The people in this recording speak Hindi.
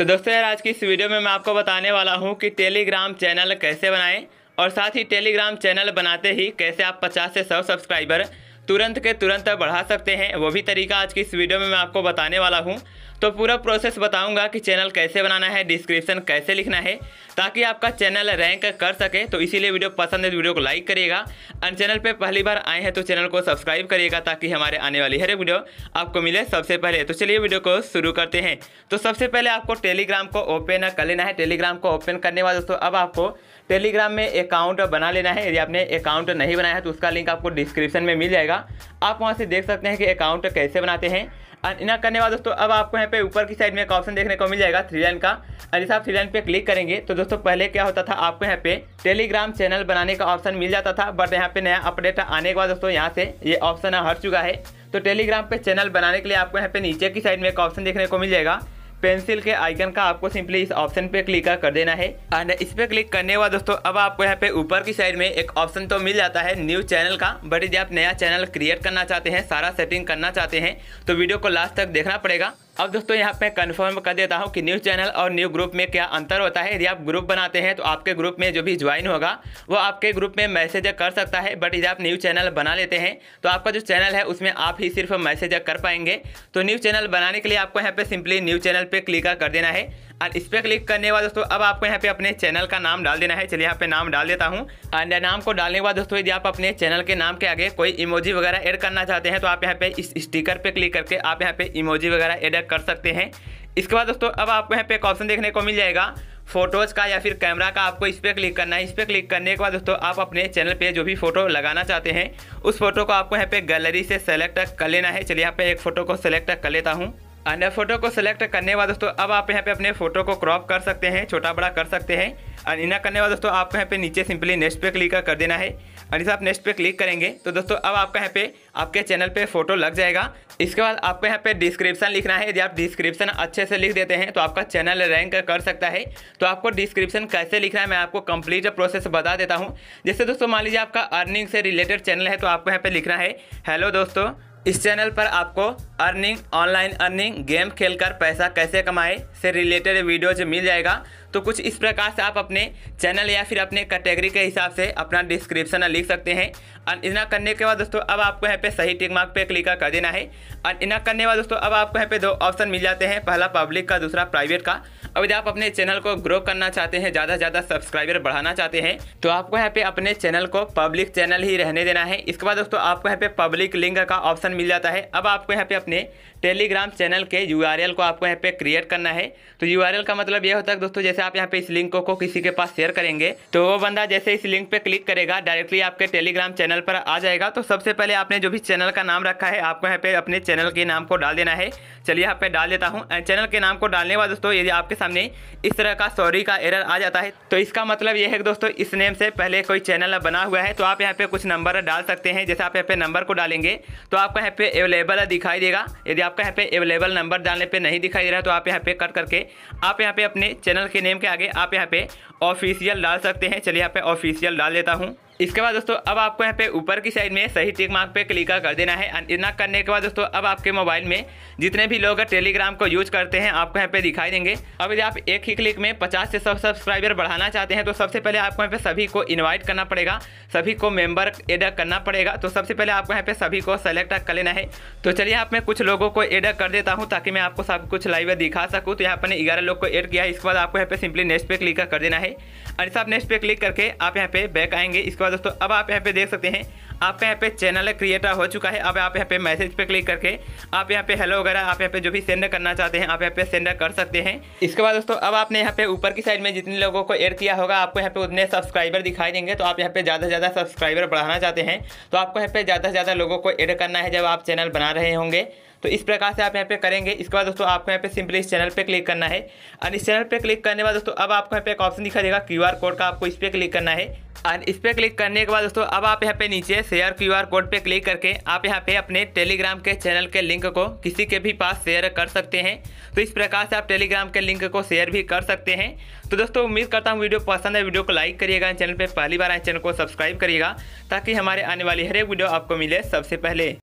तो दोस्तों यार आज की इस वीडियो में मैं आपको बताने वाला हूँ कि टेलीग्राम चैनल कैसे बनाएं और साथ ही टेलीग्राम चैनल बनाते ही कैसे आप 50 से 100 सब्सक्राइबर तुरंत के तुरंत बढ़ा सकते हैं वो भी तरीका आज की इस वीडियो में मैं आपको बताने वाला हूँ तो पूरा प्रोसेस बताऊंगा कि चैनल कैसे बनाना है डिस्क्रिप्शन कैसे लिखना है ताकि आपका चैनल रैंक कर सके तो इसीलिए वीडियो पसंद है तो वीडियो को लाइक करिएगा और चैनल पर पहली बार आए हैं तो चैनल को सब्सक्राइब करिएगा ताकि हमारे आने वाली हर वीडियो आपको मिले सबसे पहले तो चलिए वीडियो को शुरू करते हैं तो सबसे पहले आपको टेलीग्राम को ओपन कर लेना है टेलीग्राम को ओपन करने बाद दोस्तों अब आपको टेलीग्राम में अकाउंट बना लेना है यदि आपने अकाउंट नहीं बनाया है तो उसका लिंक आपको डिस्क्रिप्शन में मिल जाएगा आप वहाँ से देख सकते हैं कि अकाउंट कैसे बनाते हैं इना करने के बाद दोस्तों अब आपको यहाँ पे ऊपर की साइड में एक ऑप्शन देखने को मिल जाएगा थ्री लाइन का और जैसे आप थ्री लाइन पे क्लिक करेंगे तो दोस्तों पहले क्या होता था आपको यहाँ पे टेलीग्राम चैनल बनाने का ऑप्शन मिल जाता था बट यहाँ पे नया अपडेट आने के बाद दोस्तों यहाँ से ये ऑप्शन हट चुका है तो टेलीग्राम पे चैनल बनाने के लिए आपको यहाँ पे नीचे की साइड में एक ऑप्शन देखने को मिल जाएगा पेंसिल के आइकन का आपको सिंपली इस ऑप्शन पे क्लिक कर देना है एंड इस पे क्लिक करने वाला दोस्तों अब आपको यहाँ पे ऊपर की साइड में एक ऑप्शन तो मिल जाता है न्यू चैनल का बट यदि आप नया चैनल क्रिएट करना चाहते हैं सारा सेटिंग करना चाहते हैं तो वीडियो को लास्ट तक देखना पड़ेगा अब दोस्तों यहाँ पे कंफर्म कर देता हूँ कि न्यूज़ चैनल और न्यू ग्रुप में क्या अंतर होता है यदि आप ग्रुप बनाते हैं तो आपके ग्रुप में जो भी ज्वाइन होगा वो आपके ग्रुप में मैसेज कर सकता है बट यदि आप न्यूज़ चैनल बना लेते हैं तो आपका जो चैनल है उसमें आप ही सिर्फ मैसेज कर पाएंगे तो न्यूज़ चैनल बनाने के लिए आपको यहाँ पर सिंपली न्यूज़ चैनल पर क्लिक कर देना है और इस पर क्लिक करने के बाद दोस्तों अब आपको यहाँ पे अपने चैनल का नाम डाल देना है चलिए यहाँ पे नाम डाल देता हूँ एंड नाम को डालने के बाद दोस्तों यदि आप अपने चैनल के नाम के आगे कोई इमोजी वगैरह ऐड करना चाहते हैं तो आप यहाँ पे इस स्टिकर पे क्लिक करके आप यहाँ पे इमोजी वगैरह ऐड कर सकते हैं इसके बाद दोस्तों अब आपको यहाँ पे एक ऑप्शन देखने को मिल जाएगा फोटोज़ का या फिर कैमरा का आपको इस पर क्लिक करना है इस पर क्लिक करने के बाद दोस्तों आप अपने चैनल पे जो भी फ़ोटो लगाना चाहते हैं उस फोटो को आपको यहाँ पे गैलरी से सेलेक्ट कर लेना है चलिए यहाँ पे एक फ़ोटो को सेलेक्ट कर लेता हूँ अंडर फोटो को सेलेक्ट करने के बाद दोस्तों अब आप यहाँ पे अपने फोटो को क्रॉप कर सकते हैं छोटा बड़ा कर सकते हैं और इना करने बाद दोस्तों आपको यहाँ पे नीचे सिंपली नेक्स्ट पे क्लिक कर देना है और इसे आप नेक्स्ट पे क्लिक करेंगे तो दोस्तों अब आपका यहाँ पे आपके चैनल पे फोटो लग जाएगा इसके बाद आपको यहाँ पे डिस्क्रिप्शन लिखना है यदि आप डिस्क्रिप्शन अच्छे से लिख देते हैं तो आपका चैनल रैंक कर सकता है तो आपको डिस्क्रिप्शन कैसे लिखना है मैं आपको कंप्लीट प्रोसेस बता देता हूँ जैसे दोस्तों मान लीजिए आपका अर्निंग से रिलेटेड चैनल है तो आपको यहाँ पे लिखना है हेलो दोस्तों इस चैनल पर आपको अर्निंग ऑनलाइन अर्निंग गेम खेलकर पैसा कैसे कमाए से रिलेटेड वीडियोज मिल जाएगा तो कुछ इस प्रकार से आप अपने चैनल या फिर अपने कैटेगरी के हिसाब से अपना डिस्क्रिप्शन लिख सकते हैं और इतना करने के बाद दोस्तों अब आपको यहाँ पे सही टिक मार्क पे क्लिक कर देना है और इतना करने के बाद दोस्तों अब आपको यहाँ पे दो ऑप्शन मिल जाते हैं पहला पब्लिक का दूसरा प्राइवेट का अब यदि आप अपने चैनल को ग्रो करना चाहते हैं ज़्यादा से ज़्यादा सब्सक्राइबर बढ़ाना चाहते हैं तो आपको यहाँ पे अपने चैनल को पब्लिक चैनल ही रहने देना है इसके बाद दोस्तों आपको यहाँ पे पब्लिक लिंक का ऑप्शन मिल जाता है अब आपको यहाँ पे अपने टेलीग्राम चैनल के यू को आपको यहाँ पे क्रिएट करना है तो यू का मतलब ये होता है दोस्तों जैसे जैसे आप यहाँ पे इस लिंक को किसी के पास शेयर करेंगे तो वो बंदा जैसे इस लिंक पे क्लिक करेगा डायरेक्टली आपके टेलीग्राम चैनल पर आ जाएगा तो सबसे पहले आपने जो भी चैनल का नाम रखा है आपको यहाँ पे अपने चैनल के नाम को डाल देना है चलिए यहाँ पे डाल देता हूँ चैनल के नाम को डालने के दोस्तों यदि आपके सामने इस तरह का सॉरी का एरर आ जाता है तो इसका मतलब यह है कि दोस्तों इस नेम से पहले कोई चैनल बना हुआ है तो आप यहाँ पे कुछ नंबर डाल सकते हैं जैसे आप यहाँ पे नंबर को डालेंगे तो आपको यहाँ पे अवेलेबल दिखाई देगा यदि आपका यहाँ पे अवेलेबल नंबर डालने पर नहीं दिखाई दे रहा तो आप यहाँ पे कट करके आप यहाँ पे अपने चैनल के नेम के आगे आप यहाँ पे ऑफिशियल डाल सकते हैं चलिए यहाँ पे ऑफिशियल डाल देता हूँ इसके बाद दोस्तों अब आपको यहाँ पे ऊपर की साइड में सही टिक मार्क पे क्लिक कर देना है इतना करने के बाद दोस्तों अब आपके मोबाइल में जितने भी लोग टेलीग्राम को यूज करते हैं आपको यहाँ पे दिखाई देंगे अब यदि आप एक ही क्लिक में पचास से सौ सब्सक्राइबर बढ़ाना चाहते हैं तो सबसे पहले आपको यहाँ पे सभी को इन्वाइट करना पड़ेगा सभी को मेम्बर एड करना पड़ेगा तो सबसे पहले आपको यहाँ पे सभी को सेलेक्ट कर लेना है तो चलिए आप मैं कुछ लोगों को एड कर देता हूँ ताकि मैं आपको सब कुछ लाइव दिखा सकूँ तो यहाँ पर ग्यारह लोग को एड किया है इसके बाद आपको यहाँ पे सिंपली नेक्स्ट पे क्लिक कर देना है और सब नेक्स्ट पे क्लिक करके आप यहाँ पे बैक आएंगे इसके बाद दोस्तों अब आप यहाँ पे देख सकते हैं आपका यहाँ पे चैनल क्रिएटर हो चुका है अब आप यहाँ पे मैसेज पे क्लिक करके आप यहाँ पे हेलो वगैरह आप यहाँ पे जो भी सेंड करना चाहते हैं आप यहाँ पे सेंड कर सकते हैं इसके बाद दोस्तों अब आपने यहाँ पे ऊपर की साइड में जितने लोगों को एड किया होगा आपको यहाँ पे उतने सब्सक्राइबर दिखाई देंगे तो आप यहाँ पे ज़्यादा से ज़्यादा सब्सक्राइबर बढ़ाना चाहते हैं तो आपको यहाँ पे ज़्यादा से ज़्यादा लोगों को एड करना है जब आप चैनल बना रहे होंगे तो इस प्रकार से आप यहाँ पे करेंगे इसके बाद दोस्तों आपको यहाँ पे सिंपली इस चैनल पे क्लिक करना है और इस चैनल पे क्लिक करने के बाद दोस्तों अब आपको यहाँ पे एक ऑप्शन दिखा देगा क्यूआर कोड का आपको इस पर क्लिक करना है और इस पर क्लिक करने के बाद दोस्तों अब आप यहाँ पे नीचे शेयर क्यू आर कोड पे क्लिक करके आप यहाँ पे अपने टेलीग्राम के चैनल के लिंक को किसी के भी पास शेयर कर सकते हैं तो इस प्रकार से आप टेलीग्राम के लिंक को शेयर भी कर सकते हैं तो दोस्तों उम्मीद करता हूँ वीडियो पसंद है वीडियो को लाइक करिएगा चैनल पर पहली बार आए चैनल को सब्सक्राइब करिएगा ताकि हमारे आने वाली हर एक वीडियो आपको मिले सबसे पहले